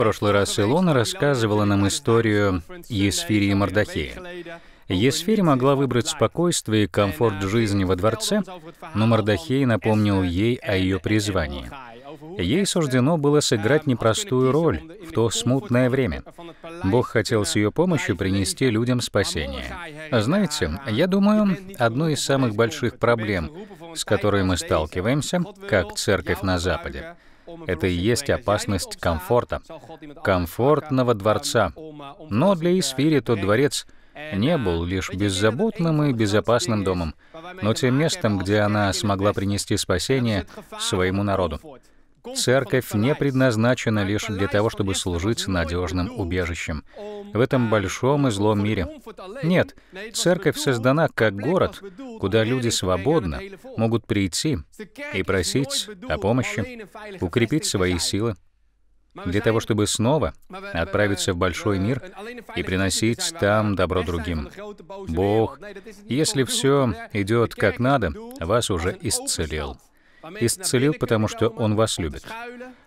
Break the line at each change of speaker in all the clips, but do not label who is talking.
прошлый раз Илона рассказывала нам историю Есфири и Мордахея. Есфирь могла выбрать спокойствие и комфорт жизни во дворце, но Мордахей напомнил ей о ее призвании. Ей суждено было сыграть непростую роль в то смутное время. Бог хотел с ее помощью принести людям спасение. Знаете, я думаю, одной из самых больших проблем, с которой мы сталкиваемся, как церковь на Западе, это и есть опасность комфорта, комфортного дворца. Но для Исфири тот дворец не был лишь беззаботным и безопасным домом, но тем местом, где она смогла принести спасение своему народу. Церковь не предназначена лишь для того, чтобы служить надежным убежищем в этом большом и злом мире. Нет, церковь создана как город, куда люди свободно могут прийти и просить о помощи, укрепить свои силы, для того, чтобы снова отправиться в большой мир и приносить там добро другим. Бог, если все идет как надо, вас уже исцелил исцелил, потому что Он вас любит.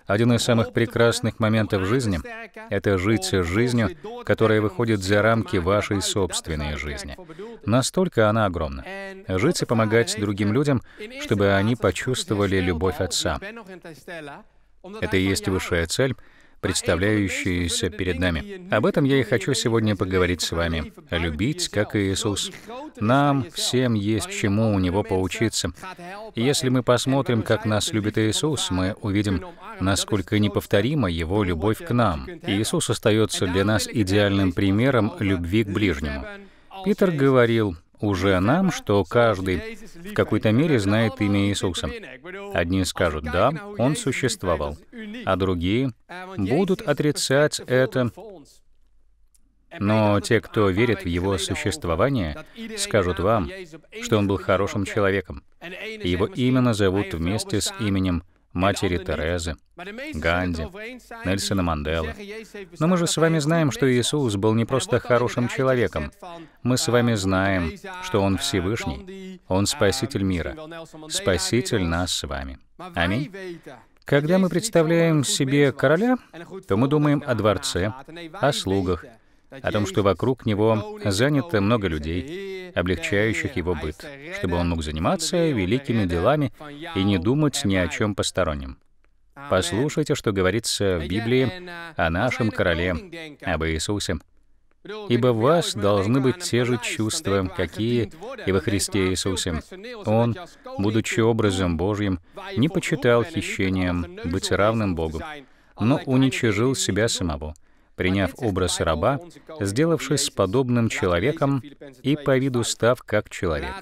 Один из самых прекрасных моментов жизни — это жить жизнью, которая выходит за рамки вашей собственной жизни. Настолько она огромна. Жить и помогать другим людям, чтобы они почувствовали любовь Отца. Это и есть высшая цель, представляющиеся перед нами. Об этом я и хочу сегодня поговорить с вами. Любить, как Иисус. Нам всем есть чему у Него поучиться. если мы посмотрим, как нас любит Иисус, мы увидим, насколько неповторима Его любовь к нам. Иисус остается для нас идеальным примером любви к ближнему. Питер говорил, уже нам, что каждый в какой-то мере знает имя Иисуса. Одни скажут «да, он существовал», а другие будут отрицать это но те, кто верит в его существование, скажут вам, что он был хорошим человеком. Его имя назовут вместе с именем матери Терезы, Ганди, Нельсона Манделы. Но мы же с вами знаем, что Иисус был не просто хорошим человеком. Мы с вами знаем, что Он Всевышний, Он Спаситель мира, Спаситель нас с вами. Аминь. Когда мы представляем себе короля, то мы думаем о дворце, о слугах, о том, что вокруг него занято много людей, облегчающих его быт, чтобы он мог заниматься великими делами и не думать ни о чем постороннем. Послушайте, что говорится в Библии о нашем короле, об Иисусе. Ибо в вас должны быть те же чувства, какие и во Христе Иисусе. Он, будучи образом Божьим, не почитал хищением быть равным Богу, но уничижил себя самого — приняв образ раба, сделавшись подобным человеком и по виду став как человек.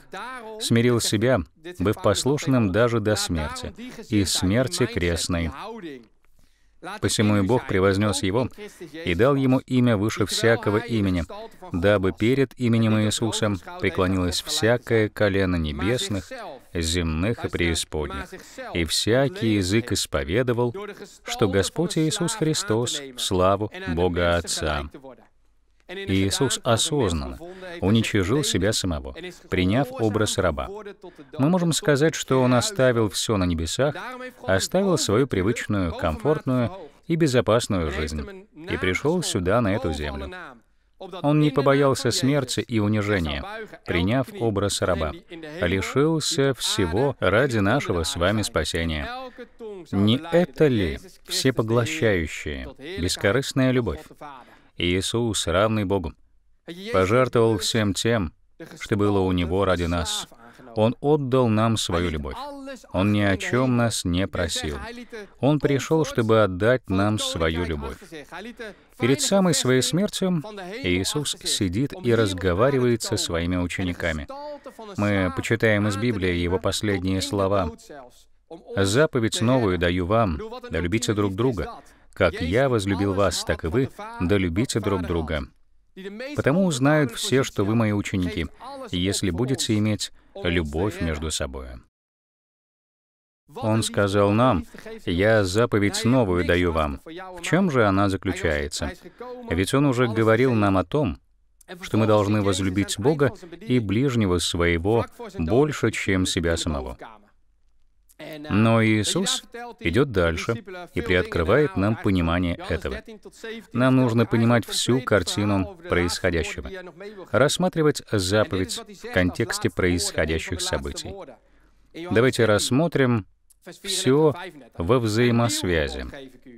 Смирил себя, быв послушным даже до смерти, и смерти крестной. Посему и Бог превознес его и дал ему имя выше всякого имени, дабы перед именем Иисуса преклонилось всякое колено небесных земных и преисподних, и всякий язык исповедовал, что Господь Иисус Христос в славу Бога Отца. Иисус осознанно уничижил себя самого, приняв образ раба. Мы можем сказать, что Он оставил все на небесах, оставил свою привычную, комфортную и безопасную жизнь и пришел сюда, на эту землю. Он не побоялся смерти и унижения, а приняв образ раба. Лишился всего ради нашего с вами спасения. Не это ли всепоглощающая, бескорыстная любовь? Иисус, равный Богу, пожертвовал всем тем, что было у Него ради нас — он отдал нам свою любовь. Он ни о чем нас не просил. Он пришел, чтобы отдать нам свою любовь. Перед самой своей смертью Иисус сидит и разговаривает со своими учениками. Мы почитаем из Библии его последние слова. «Заповедь новую даю вам, да любите друг друга. Как я возлюбил вас, так и вы, да любите друг друга». Потому узнают все, что вы мои ученики, если будете иметь любовь между собой. Он сказал нам, «Я заповедь новую даю вам». В чем же она заключается? Ведь он уже говорил нам о том, что мы должны возлюбить Бога и ближнего своего больше, чем себя самого. Но uh, Иисус идет дальше и приоткрывает нам понимание этого. Нам нужно понимать всю картину uh, происходящего, рассматривать заповедь в контексте происходящих событий. Давайте рассмотрим все во взаимосвязи.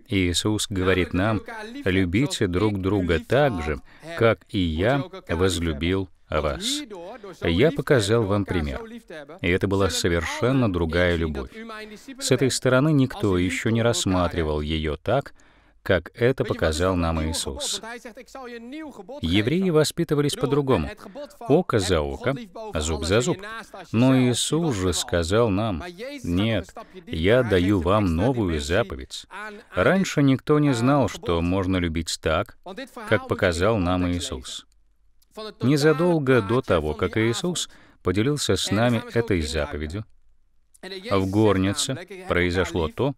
Иисус говорит нам, любите друг друга так же, как и я возлюбил вас. Я показал вам пример. И это была совершенно другая любовь. С этой стороны никто еще не рассматривал ее так, как это показал нам Иисус. Евреи воспитывались по-другому. Око за око, зуб за зуб. Но Иисус же сказал нам, «Нет, я даю вам новую заповедь». Раньше никто не знал, что можно любить так, как показал нам Иисус. Незадолго до того, как Иисус поделился с нами этой заповедью, в горнице произошло то,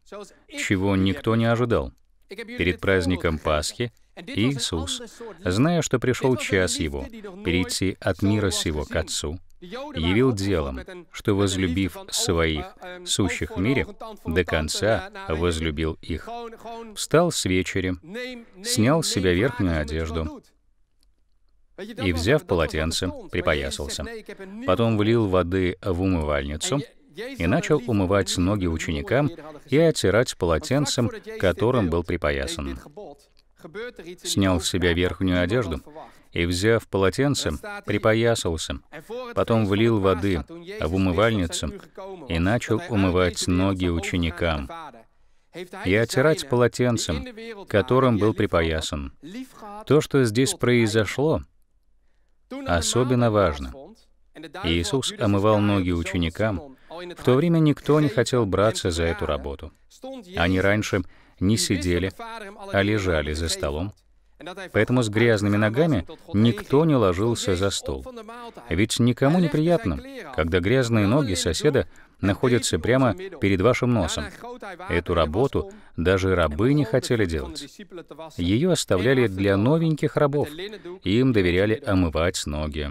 чего никто не ожидал. Перед праздником Пасхи Иисус, зная, что пришел час Его перейти от мира сего к Отцу, явил делом, что, возлюбив своих, сущих в мире, до конца возлюбил их. Встал с вечери, снял с себя верхнюю одежду, и, взяв полотенце, припоясался. Потом влил воды в умывальницу и начал умывать ноги ученикам и оттирать полотенцем, которым был припоясан. Снял с себя верхнюю одежду и, взяв полотенце, припоясался. Потом влил воды в умывальницу и начал умывать ноги ученикам и оттирать полотенцем, которым был припоясан. То, что здесь произошло, особенно важно. Иисус омывал ноги ученикам, в то время никто не хотел браться за эту работу. Они раньше не сидели, а лежали за столом. Поэтому с грязными ногами никто не ложился за стол. Ведь никому неприятно, когда грязные ноги соседа находятся прямо перед вашим носом. Эту работу даже рабы не хотели делать. Ее оставляли для новеньких рабов. Им доверяли омывать ноги.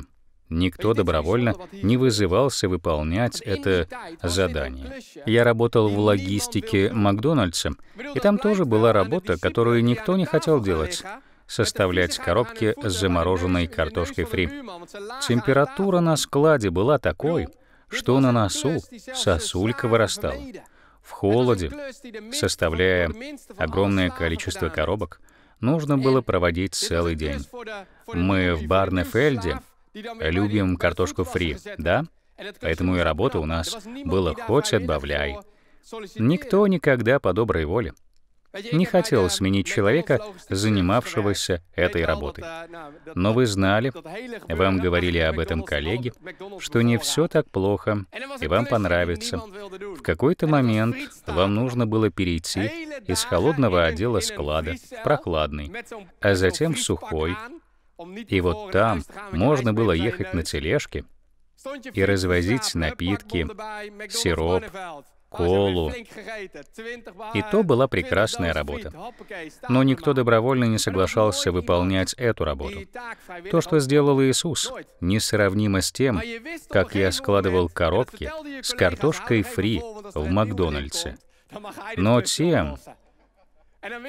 Никто добровольно не вызывался выполнять это задание. Я работал в логистике Макдональдса, и там тоже была работа, которую никто не хотел делать составлять коробки с замороженной картошкой фри. Температура на складе была такой, что на носу сосулька вырастала. В холоде, составляя огромное количество коробок, нужно было проводить целый день. Мы в Барнефельде любим картошку фри, да? Поэтому и работа у нас была хоть отбавляй. Никто никогда по доброй воле не хотел сменить человека, занимавшегося этой работой. Но вы знали, вам говорили об этом коллеги, что не все так плохо, и вам понравится. В какой-то момент вам нужно было перейти из холодного отдела склада в прохладный, а затем в сухой. И вот там можно было ехать на тележке и развозить напитки, сироп, Колу. И то была прекрасная работа. Но никто добровольно не соглашался выполнять эту работу. То, что сделал Иисус, несравнимо с тем, как я складывал коробки с картошкой фри в Макдональдсе. Но тем,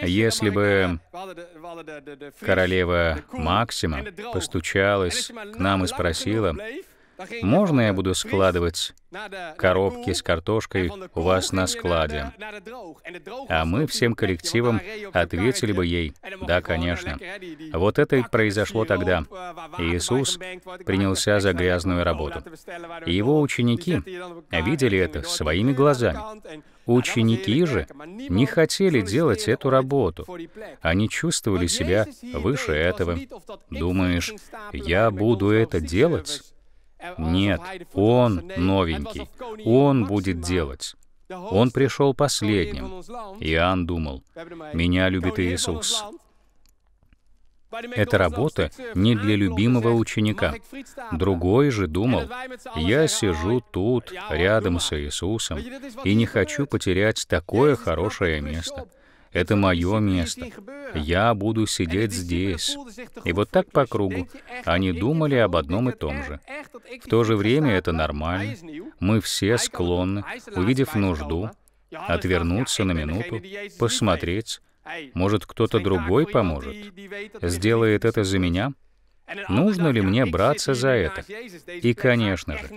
если бы королева Максима постучалась к нам и спросила, можно я буду складывать коробки с картошкой у вас на складе? А мы всем коллективом ответили бы ей, да, конечно. Вот это и произошло тогда. Иисус принялся за грязную работу. И его ученики видели это своими глазами. Ученики же не хотели делать эту работу. Они чувствовали себя выше этого. Думаешь, я буду это делать? Нет, Он новенький. Он будет делать. Он пришел последним. Иоанн думал, «Меня любит Иисус». Эта работа не для любимого ученика. Другой же думал, я сижу тут, рядом с Иисусом, и не хочу потерять такое хорошее место. Это мое место. Я буду сидеть здесь. И вот так по кругу. Они думали об одном и том же. В то же время это нормально. Мы все склонны, увидев нужду, отвернуться на минуту, посмотреть. Может, кто-то другой поможет? Сделает это за меня? Нужно ли мне браться за это? И, конечно же,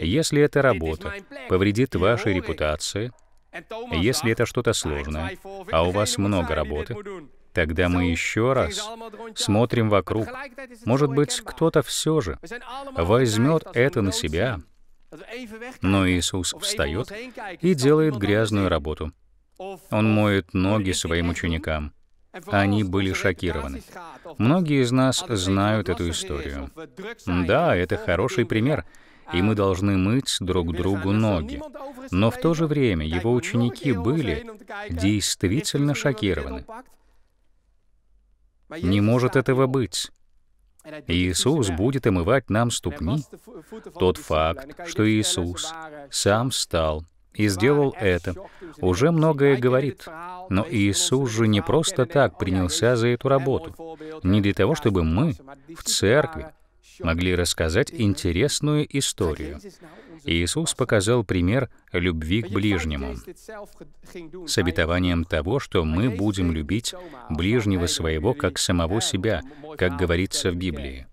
если эта работа повредит вашей репутации, если это что-то сложное, а у вас много работы, Тогда мы еще раз смотрим вокруг. Может быть, кто-то все же возьмет это на себя. Но Иисус встает и делает грязную работу. Он моет ноги своим ученикам. Они были шокированы. Многие из нас знают эту историю. Да, это хороший пример, и мы должны мыть друг другу ноги. Но в то же время его ученики были действительно шокированы. Не может этого быть. Иисус будет омывать нам ступни. Тот факт, что Иисус сам стал и сделал это, уже многое говорит. Но Иисус же не просто так принялся за эту работу, не для того, чтобы мы в церкви могли рассказать интересную историю. Иисус показал пример любви к ближнему с обетованием того, что мы будем любить ближнего своего как самого себя, как говорится в Библии.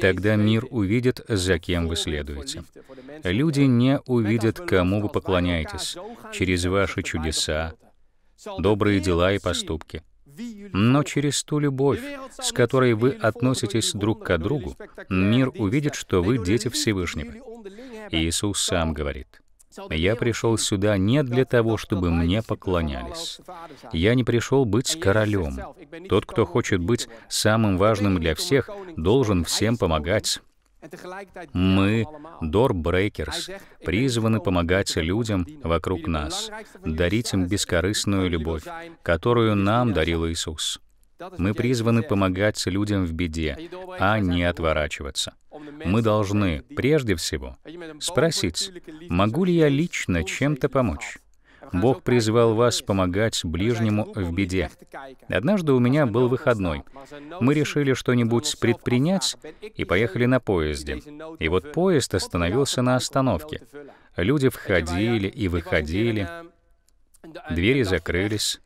Тогда мир увидит, за кем вы следуете. Люди не увидят, кому вы поклоняетесь, через ваши чудеса, добрые дела и поступки. Но через ту любовь, с которой вы относитесь друг к другу, мир увидит, что вы дети Всевышнего. Иисус сам говорит, «Я пришел сюда не для того, чтобы мне поклонялись. Я не пришел быть королем. Тот, кто хочет быть самым важным для всех, должен всем помогать». Мы, Door Breakers, призваны помогать людям вокруг нас, дарить им бескорыстную любовь, которую нам дарил Иисус. Мы призваны помогать людям в беде, а, а не отворачиваться. Мы должны, прежде всего, а спросить, могу ли я лично чем-то помочь? Бог призвал вас помогать ближнему в беде. Однажды у меня был выходной. Мы решили что-нибудь предпринять и поехали на поезде. И вот поезд остановился на остановке. Люди входили и выходили. Двери закрылись.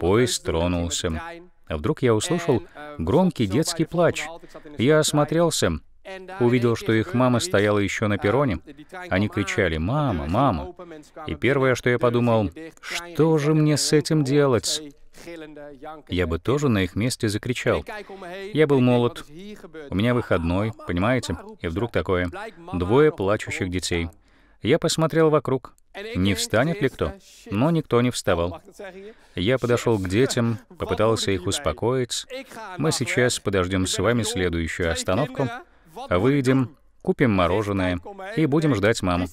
Поезд тронулся. А вдруг я услышал громкий детский плач. Я осмотрелся. Увидел, что их мама стояла еще на перроне. Они кричали «Мама! Мама!». И первое, что я подумал, что же мне с этим делать? Я бы тоже на их месте закричал. Я был молод, у меня выходной, понимаете? И вдруг такое. Двое плачущих детей. Я посмотрел вокруг. Не встанет ли кто? Но никто не вставал. Я подошел к детям, попытался их успокоить. Мы сейчас подождем с вами следующую остановку. Выйдем, купим мороженое и будем ждать маму.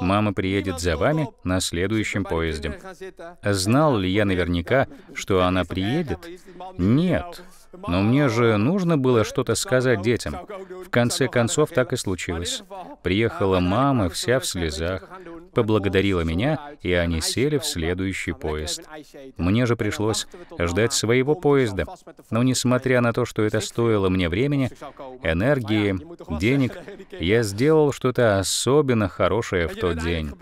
Мама приедет за вами на следующем поезде. Знал ли я наверняка, что она приедет? Нет. Но мне же нужно было что-то сказать детям. В конце концов, так и случилось. Приехала мама, вся в слезах, поблагодарила меня, и они сели в следующий поезд. Мне же пришлось ждать своего поезда. Но несмотря на то, что это стоило мне времени, энергии, денег, я сделал что-то особенно хорошее в тот день.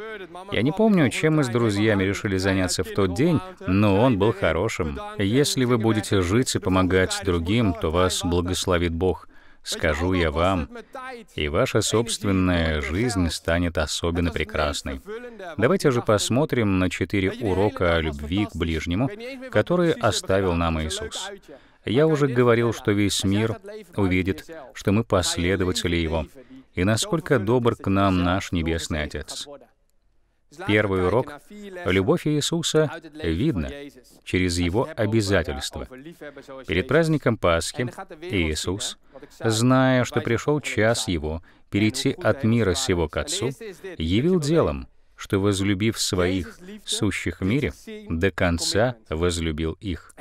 Я не помню, чем мы с друзьями решили заняться в тот день, но он был хорошим. Если вы будете жить и помогать другим, то вас благословит Бог. Скажу я вам, и ваша собственная жизнь станет особенно прекрасной. Давайте же посмотрим на четыре урока о любви к ближнему, которые оставил нам Иисус. Я уже говорил, что весь мир увидит, что мы последователи Его, и насколько добр к нам наш Небесный Отец. Первый урок — любовь Иисуса видно через Его обязательства. Перед праздником Пасхи Иисус, зная, что пришел час Его перейти от мира сего к Отцу, явил делом, что, возлюбив своих, сущих в мире, до конца возлюбил их.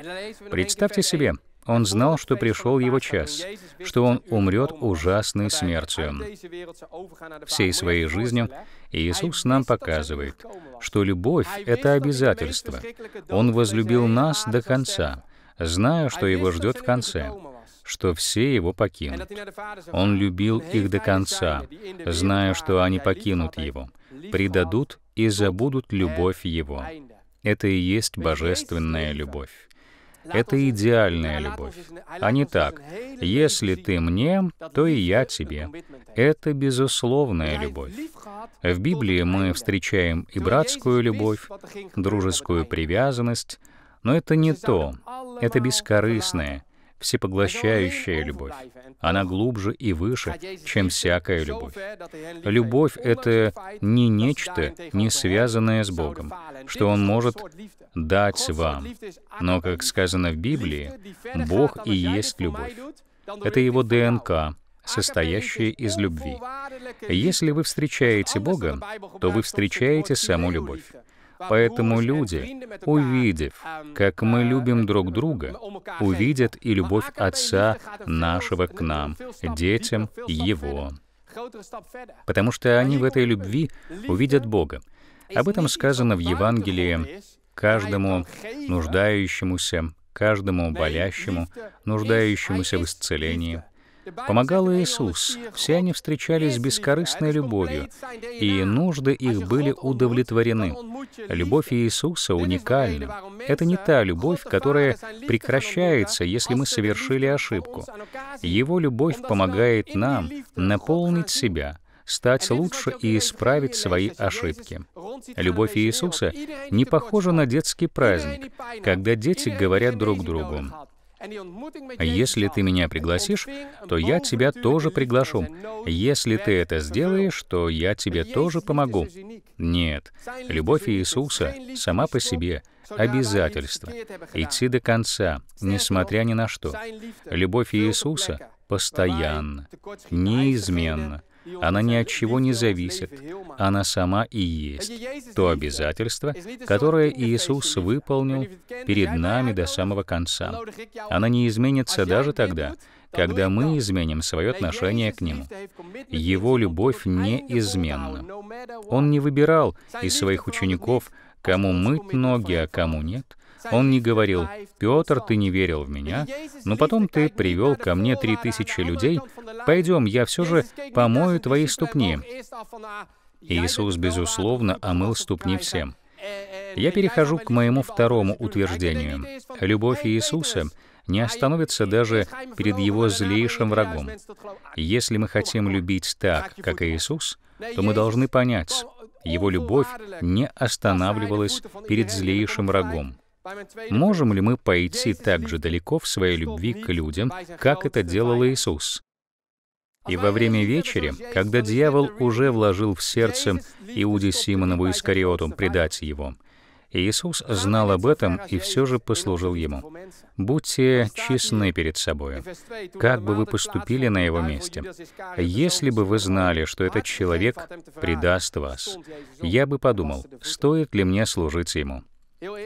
Представьте себе, он знал, что пришел его час, что он умрет ужасной смертью. Всей своей жизнью Иисус нам показывает, что любовь — это обязательство. Он возлюбил нас до конца, зная, что его ждет в конце что все его покинут. Он любил их до конца, зная, что они покинут его, предадут и забудут любовь его. Это и есть божественная любовь. Это идеальная любовь, а не так. Если ты мне, то и я тебе. Это безусловная любовь. В Библии мы встречаем и братскую любовь, дружескую привязанность, но это не то. Это бескорыстное, всепоглощающая любовь. Она глубже и выше, чем всякая любовь. Любовь — это не нечто, не связанное с Богом, что Он может дать вам. Но, как сказано в Библии, Бог и есть любовь. Это Его ДНК, а состоящее из любви. Если вы встречаете Бога, то вы встречаете саму любовь. Поэтому люди, увидев, как мы любим друг друга, увидят и любовь Отца нашего к нам, детям Его. Потому что они в этой любви увидят Бога. Об этом сказано в Евангелии каждому нуждающемуся, каждому болящему, нуждающемуся в исцелении. Помогал Иисус, все они встречались с бескорыстной любовью, и нужды их были удовлетворены. Любовь Иисуса уникальна. Это не та любовь, которая прекращается, если мы совершили ошибку. Его любовь помогает нам наполнить себя, стать лучше и исправить свои ошибки. Любовь Иисуса не похожа на детский праздник, когда дети говорят друг другу если ты меня пригласишь, то я тебя тоже приглашу. Если ты это сделаешь, то я тебе тоже помогу. Нет, любовь Иисуса сама по себе — обязательство, идти до конца, несмотря ни на что. Любовь Иисуса постоянно, неизменно, она ни от чего не зависит, она сама и есть то обязательство, которое Иисус выполнил перед нами до самого конца. Она не изменится даже тогда, когда мы изменим свое отношение к Нему. Его любовь неизменна. Он не выбирал из своих учеников, кому мыть ноги, а кому нет — он не говорил, «Петр, ты не верил в меня, но потом ты привел ко мне три тысячи людей, пойдем, я все же помою твои ступни». Иисус, безусловно, омыл ступни всем. Я перехожу к моему второму утверждению. Любовь Иисуса не остановится даже перед его злейшим врагом. Если мы хотим любить так, как Иисус, то мы должны понять, его любовь не останавливалась перед злейшим врагом. Можем ли мы пойти так же далеко в своей любви к людям, как это делал Иисус? И во время вечери, когда дьявол уже вложил в сердце Иуде Симонову Искариоту предать его, Иисус знал об этом и все же послужил ему. Будьте честны перед собой. Как бы вы поступили на его месте? Если бы вы знали, что этот человек предаст вас, я бы подумал, стоит ли мне служить ему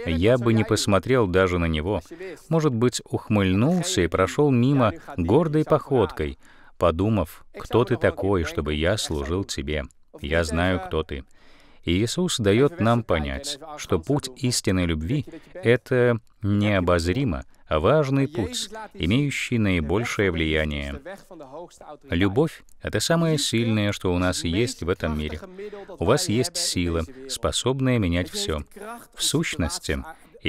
я бы не посмотрел даже на него. Может быть, ухмыльнулся и прошел мимо гордой походкой, подумав, кто ты такой, чтобы я служил тебе. Я знаю, кто ты. И Иисус дает нам понять, что путь истинной любви — это необозримо, важный путь, имеющий наибольшее влияние. Любовь — это самое сильное, что у нас есть в этом мире. У вас есть сила, способная менять все. В сущности,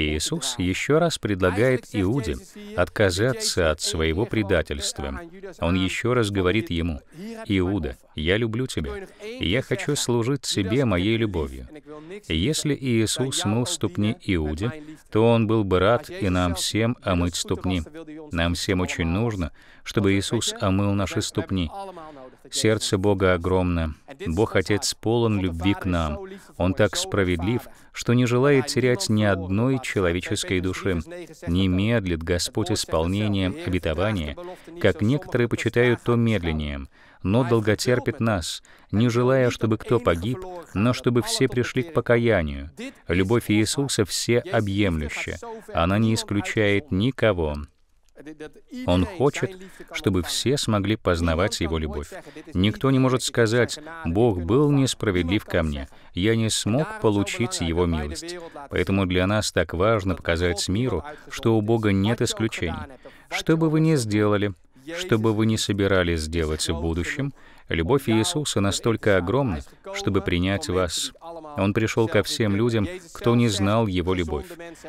Иисус еще раз предлагает Иуде отказаться от своего предательства. Он еще раз говорит ему, «Иуда, я люблю тебя, и я хочу служить тебе моей любовью». Если Иисус мыл ступни Иуде, то он был бы рад и нам всем омыть ступни. Нам всем очень нужно, чтобы Иисус омыл наши ступни. Сердце Бога огромно. Бог Отец полон любви к нам. Он так справедлив, что не желает терять ни одной человеческой души. Не медлит Господь исполнением обетования, как некоторые почитают то медлением, но долготерпит нас, не желая, чтобы кто погиб, но чтобы все пришли к покаянию. Любовь Иисуса все она не исключает никого. Он хочет, чтобы все смогли познавать Его любовь. Никто не может сказать, «Бог был несправедлив ко мне, я не смог получить Его милость». Поэтому для нас так важно показать миру, что у Бога нет исключений. Что бы вы ни сделали, что бы вы ни собирались сделать в будущем, любовь Иисуса настолько огромна, чтобы принять вас он пришел ко всем людям, кто не знал Его любовь.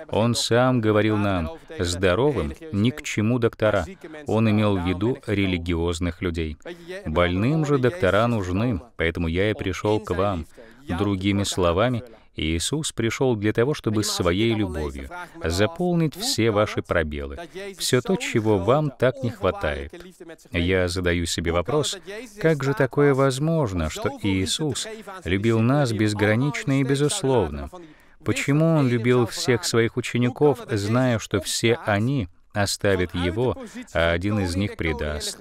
Он сам говорил нам, здоровым ни к чему доктора. Он имел в виду религиозных людей. Больным же доктора нужны, поэтому я и пришел к вам. Другими словами, Иисус пришел для того, чтобы своей любовью заполнить все ваши пробелы, все то, чего вам так не хватает. Я задаю себе вопрос, как же такое возможно, что Иисус любил нас безгранично и безусловно? Почему Он любил всех своих учеников, зная, что все они — оставит его, а один из них предаст.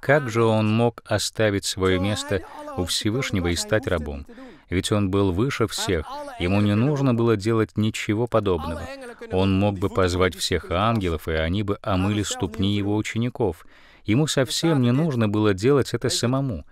Как же он мог оставить свое место у Всевышнего и стать рабом? ведь он был выше всех, ему не нужно было делать ничего подобного. Он мог бы позвать всех ангелов, и они бы омыли ступни его учеников. Ему совсем не нужно было делать это самому.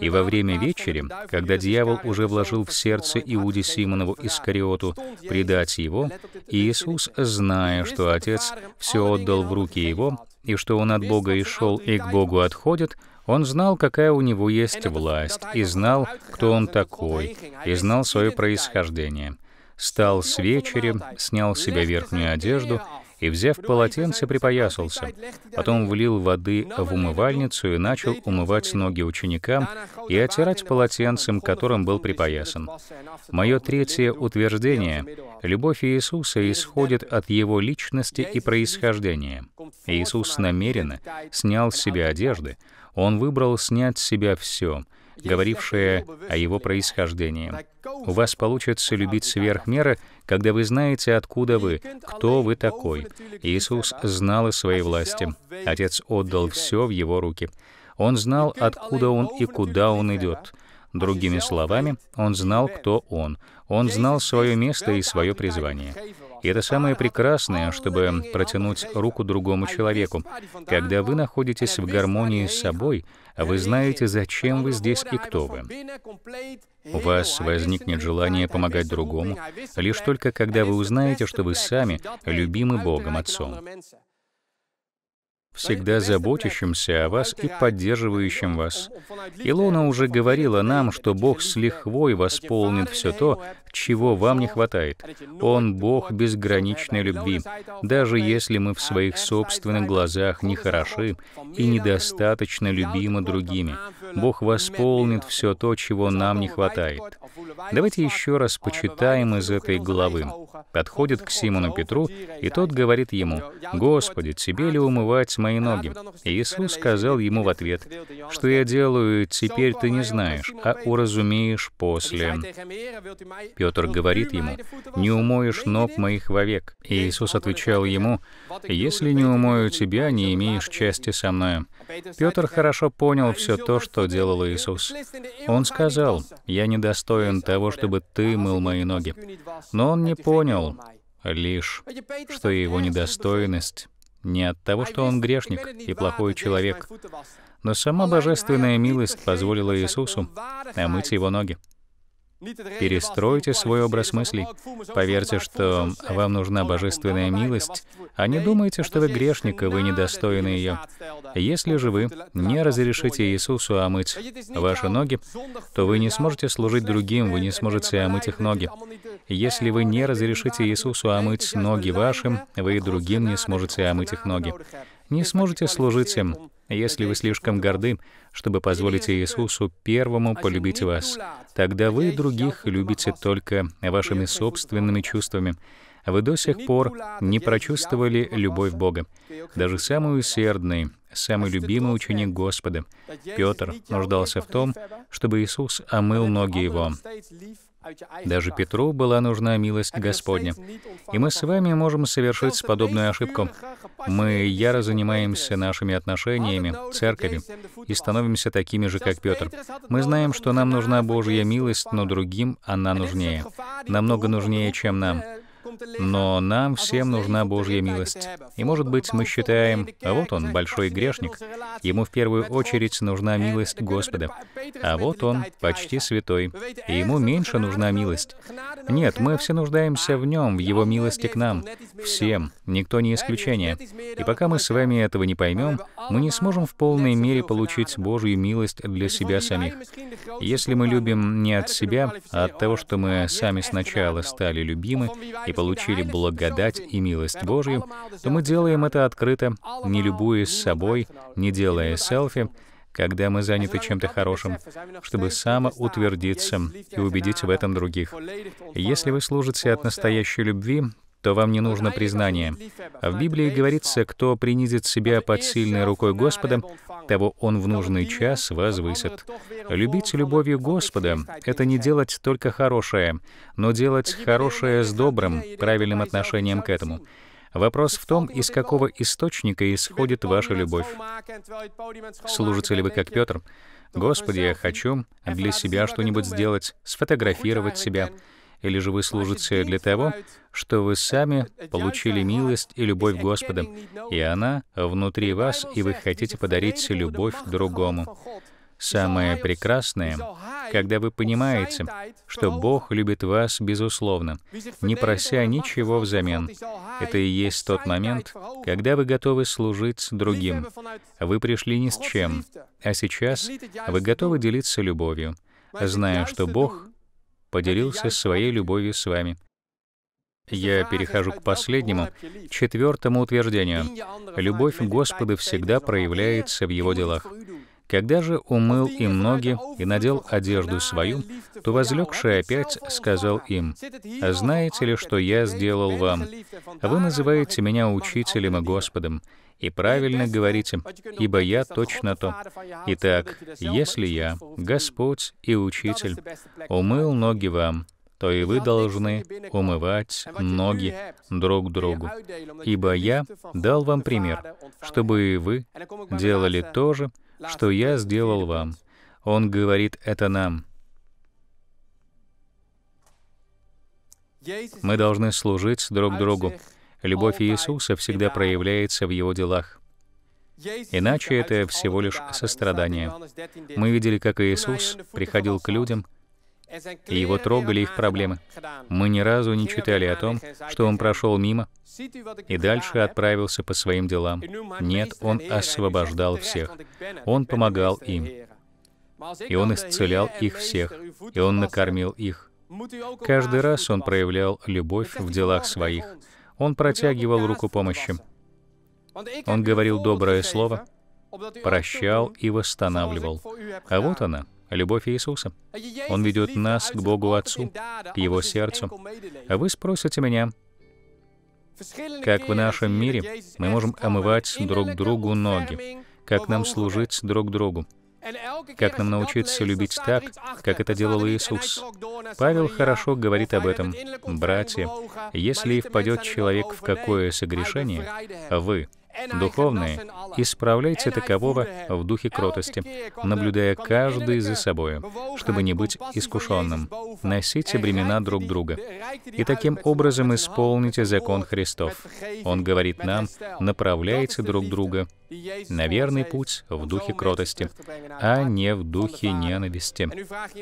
И во время вечери, когда дьявол уже вложил в сердце Иуде Симонову Искариоту предать его, Иисус, зная, что Отец все отдал в руки его, и что он от Бога и шел, и к Богу отходит, он знал, какая у него есть власть, и знал, кто он такой, и знал свое происхождение. Стал с вечерем, снял с себя верхнюю одежду и, взяв полотенце, припоясался. Потом влил воды в умывальницу и начал умывать ноги ученикам и отирать полотенцем, которым был припоясан. Мое третье утверждение — любовь Иисуса исходит от Его личности и происхождения. Иисус намеренно снял с себя одежды, он выбрал снять с себя все, говорившее о его происхождении. У вас получится любить сверх меры, когда вы знаете, откуда вы, кто вы такой. Иисус знал о своей власти. Отец отдал все в его руки. Он знал, откуда он и куда он идет. Другими словами, он знал, кто он. Он знал свое место и свое призвание. И это самое прекрасное, чтобы протянуть руку другому человеку. Когда вы находитесь в гармонии с собой, вы знаете, зачем вы здесь и кто вы. У вас возникнет желание помогать другому, лишь только когда вы узнаете, что вы сами любимы Богом Отцом всегда заботящимся о вас и поддерживающим вас. Илона уже говорила нам, что Бог с лихвой восполнит все то, чего вам не хватает. Он Бог безграничной любви. Даже если мы в своих собственных глазах не хороши и недостаточно любимы другими, Бог восполнит все то, чего нам не хватает. Давайте еще раз почитаем из этой главы. Подходит к Симону Петру, и тот говорит ему, «Господи, тебе ли умывать мои ноги?» И Иисус сказал ему в ответ, «Что я делаю, теперь ты не знаешь, а уразумеешь после». Петр Петр говорит ему, «Не умоешь ног моих вовек». И Иисус отвечал ему, «Если не умою тебя, не имеешь части со мною». Петр хорошо понял все то, что делал Иисус. Он сказал, «Я недостоин того, чтобы ты мыл мои ноги». Но он не понял лишь, что его недостойность не от того, что он грешник и плохой человек, но сама божественная милость позволила Иисусу омыть его ноги. Перестройте свой образ мыслей. Поверьте, что вам нужна божественная милость, а не думайте, что вы грешник, и вы недостойны ее. Если же вы не разрешите Иисусу омыть ваши ноги, то вы не сможете служить другим, вы не сможете омыть их ноги. Если вы не разрешите Иисусу омыть ноги вашим, вы и другим не сможете омыть их ноги не сможете служить им, если вы слишком горды, чтобы позволить Иисусу первому полюбить вас. Тогда вы других любите только вашими собственными чувствами. Вы до сих пор не прочувствовали любовь Бога. Даже самый усердный, самый любимый ученик Господа, Петр, нуждался в том, чтобы Иисус омыл ноги его. Даже Петру была нужна милость Господня. И мы с вами можем совершить подобную ошибку. Мы яро занимаемся нашими отношениями, церковью, и становимся такими же, как Петр. Мы знаем, что нам нужна Божья милость, но другим она нужнее. Намного нужнее, чем нам. Но нам а всем нужна Божья милость. И, может быть, мы считаем, а вот он, большой грешник, ему в первую очередь нужна милость Господа. А вот он, почти святой, и ему меньше нужна милость. Нет, мы все нуждаемся в нем, в его милости к нам. Всем, никто не исключение. И пока мы с вами этого не поймем, мы не сможем в полной мере получить Божью милость для себя самих. Если мы любим не от себя, а от того, что мы сами сначала стали любимы, и получили благодать и милость Божью, то мы делаем это открыто, не любуясь собой, не делая селфи, когда мы заняты чем-то хорошим, чтобы самоутвердиться и убедить в этом других. Если вы служите от настоящей любви, то вам не нужно признание. А в Библии говорится, кто принизит себя под сильной рукой Господа, того Он в нужный час возвысит. Любить любовью Господа — это не делать только хорошее, но делать хорошее с добрым, правильным отношением к этому. Вопрос в том, из какого источника исходит ваша любовь. Служите ли вы как Петр? «Господи, я хочу для себя что-нибудь сделать, сфотографировать себя, или же вы служите для того, что вы сами получили милость и любовь Господа, и она внутри вас, и вы хотите подарить любовь другому. Самое прекрасное, когда вы понимаете, что Бог любит вас безусловно, не прося ничего взамен. Это и есть тот момент, когда вы готовы служить другим. Вы пришли ни с чем, а сейчас вы готовы делиться любовью, зная, что Бог поделился своей любовью с вами. Я перехожу к последнему, четвертому утверждению. Любовь Господа всегда проявляется в Его делах. Когда же умыл им ноги и надел одежду свою, то возлегший опять сказал им, «Знаете ли, что я сделал вам? Вы называете меня учителем и Господом, и правильно говорите, ибо я точно то. Итак, если я, Господь и Учитель, умыл ноги вам, то и вы должны умывать ноги друг другу. Ибо я дал вам пример, чтобы и вы делали то же, что я сделал вам. Он говорит это нам. Мы должны служить друг другу. Любовь Иисуса всегда проявляется в Его делах. Иначе это всего лишь сострадание. Мы видели, как Иисус приходил к людям, и его трогали их проблемы. Мы ни разу не читали о том, что он прошел мимо и дальше отправился по своим делам. Нет, он освобождал всех. Он помогал им. И он исцелял их всех. И он накормил их. Каждый раз он проявлял любовь в делах своих. Он протягивал руку помощи. Он говорил доброе слово, прощал и восстанавливал. А вот она — любовь Иисуса. Он ведет нас к Богу Отцу, к Его сердцу. А вы спросите меня, как в нашем мире мы можем омывать друг другу ноги, как нам служить друг другу, как нам научиться любить так, как это делал Иисус. Павел хорошо говорит об этом. «Братья, если впадет человек в какое согрешение, вы, Духовные исправляйте такового в духе кротости, наблюдая каждый за собою, чтобы не быть искушенным. Носите бремена друг друга. И таким образом исполните закон Христов. Он говорит нам, направляйте друг друга на верный путь в духе кротости, а не в духе ненависти,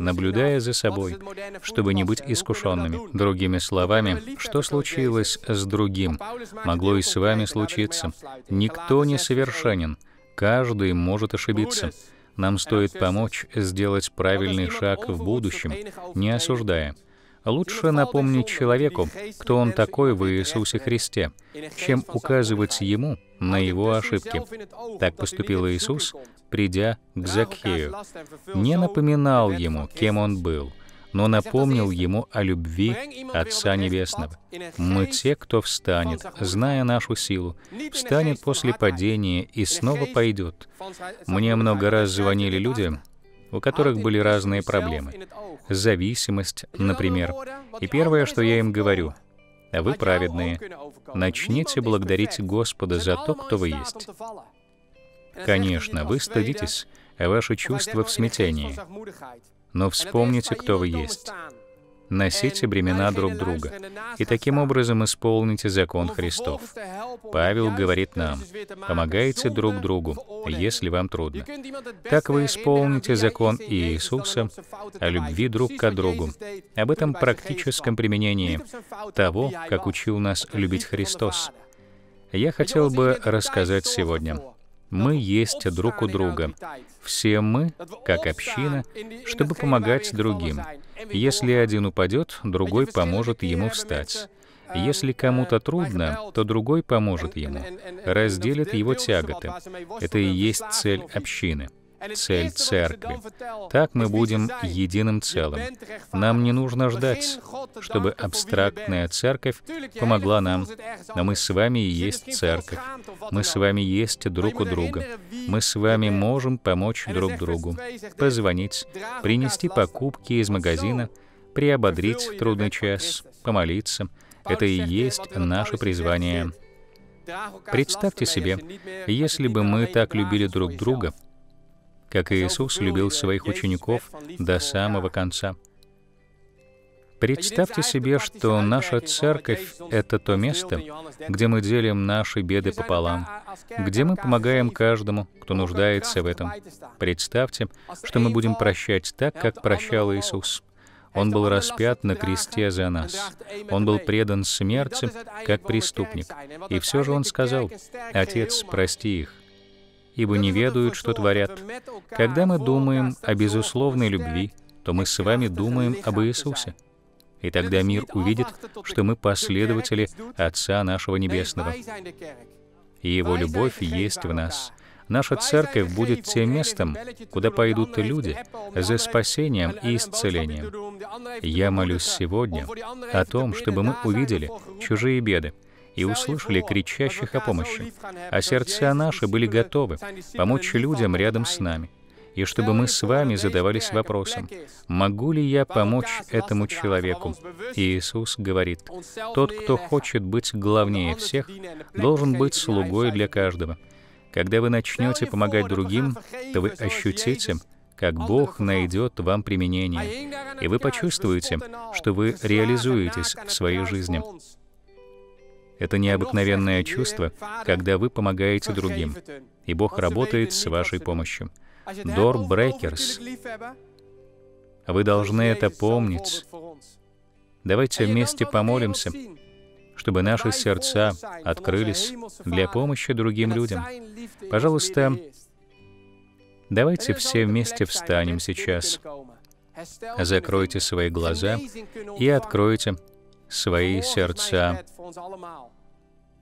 наблюдая за собой, чтобы не быть искушенными. Другими словами, что случилось с другим, могло и с вами случиться. Никто не совершенен, каждый может ошибиться. Нам стоит помочь сделать правильный шаг в будущем, не осуждая. Лучше напомнить человеку, кто он такой в Иисусе Христе, чем указывать ему на его ошибки. Так поступил Иисус, придя к Закхею. Не напоминал ему, кем он был — но напомнил ему о любви Отца Небесного. «Мы те, кто встанет, зная нашу силу, встанет после падения и снова пойдет». Мне много раз звонили люди, у которых были разные проблемы. Зависимость, например. И первое, что я им говорю, «Вы праведные, начните благодарить Господа за то, кто вы есть». Конечно, вы стыдитесь, а ваши чувства в смятении но вспомните, кто вы есть. Носите бремена друг друга, и таким образом исполните закон Христов. Павел говорит нам, помогайте друг другу, если вам трудно. Так вы исполните закон Иисуса о любви друг к другу, об этом практическом применении того, как учил нас любить Христос. Я хотел бы рассказать сегодня. Мы есть друг у друга. Все мы, как община, чтобы помогать другим. Если один упадет, другой поможет ему встать. Если кому-то трудно, то другой поможет ему, разделит его тяготы. Это и есть цель общины цель церкви. Так мы будем единым целым. Нам не нужно ждать, чтобы абстрактная церковь помогла нам, но мы с вами и есть церковь. Мы с вами есть друг у друга. Мы с вами можем помочь друг другу, позвонить, принести покупки из магазина, приободрить трудный час, помолиться. Это и есть наше призвание. Представьте себе, если бы мы так любили друг друга, как Иисус любил своих учеников до самого конца. Представьте себе, что наша церковь — это то место, где мы делим наши беды пополам, где мы помогаем каждому, кто нуждается в этом. Представьте, что мы будем прощать так, как прощал Иисус. Он был распят на кресте за нас. Он был предан смерти, как преступник. И все же он сказал, «Отец, прости их, ибо не ведают, что творят. Когда мы думаем о безусловной любви, то мы с вами думаем об Иисусе. И тогда мир увидит, что мы последователи Отца нашего Небесного. И Его любовь есть в нас. Наша церковь будет тем местом, куда пойдут люди за спасением и исцелением. Я молюсь сегодня о том, чтобы мы увидели чужие беды, и услышали кричащих о помощи. А сердца наши были готовы помочь людям рядом с нами. И чтобы мы с вами задавались вопросом, могу ли я помочь этому человеку? И Иисус говорит, тот, кто хочет быть главнее всех, должен быть слугой для каждого. Когда вы начнете помогать другим, то вы ощутите, как Бог найдет вам применение, а и вы почувствуете, что вы реализуетесь в своей жизни. Это необыкновенное чувство, когда вы помогаете другим, и Бог работает с вашей помощью. Дор Брекерс. Вы должны это помнить. Давайте вместе помолимся, чтобы наши сердца открылись для помощи другим людям. Пожалуйста, давайте все вместе встанем сейчас. Закройте свои глаза и откройте свои сердца.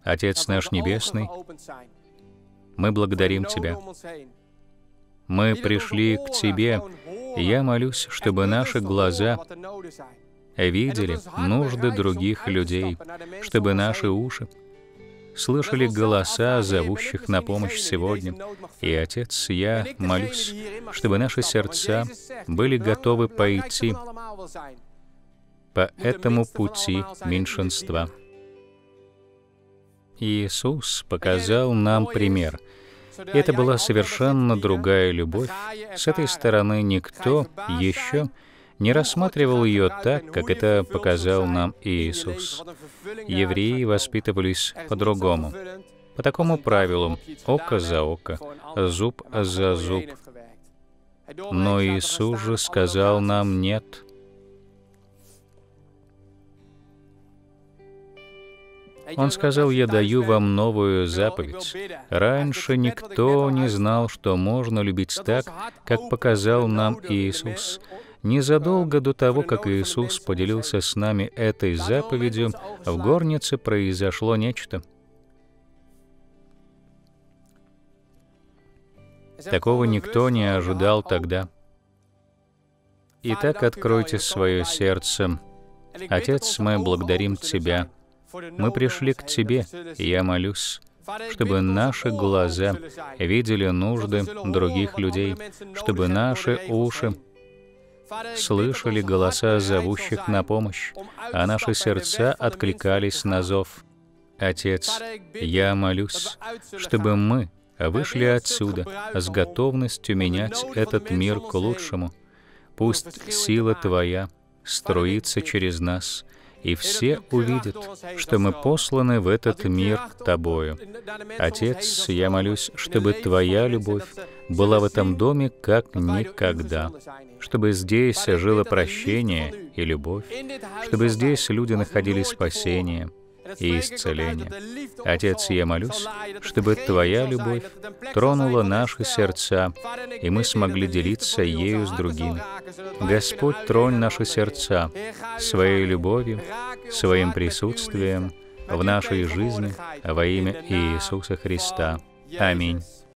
Отец наш Небесный, мы благодарим Тебя. Мы пришли к Тебе, я молюсь, чтобы наши глаза видели нужды других людей, чтобы наши уши слышали голоса, зовущих на помощь сегодня. И, Отец, я молюсь, чтобы наши сердца были готовы пойти по этому пути меньшинства. Иисус показал нам пример. Это была совершенно другая любовь. С этой стороны никто еще не рассматривал ее так, как это показал нам Иисус. Евреи воспитывались по-другому, по такому правилу — око за око, зуб за зуб. Но Иисус же сказал нам «нет». Он сказал, «Я даю вам новую заповедь. Раньше никто не знал, что можно любить так, как показал нам Иисус». Незадолго до того, как Иисус поделился с нами этой заповедью, в горнице произошло нечто. Такого никто не ожидал тогда. Итак, откройте свое сердце. Отец, мы благодарим Тебя мы пришли к Тебе, и я молюсь, чтобы наши глаза видели нужды других людей, чтобы наши уши слышали голоса зовущих на помощь, а наши сердца откликались на зов. Отец, я молюсь, чтобы мы вышли отсюда с готовностью менять этот мир к лучшему. Пусть сила Твоя струится через нас, и все увидят, что мы посланы в этот мир Тобою. Отец, я молюсь, чтобы Твоя любовь была в этом доме как никогда, чтобы здесь жило прощение и любовь, чтобы здесь люди находили спасение, и исцеления. Отец, я молюсь, чтобы Твоя любовь тронула наши сердца, и мы смогли делиться ею с другими. Господь, тронь наши сердца своей любовью, своим присутствием в нашей жизни во имя Иисуса Христа. Аминь.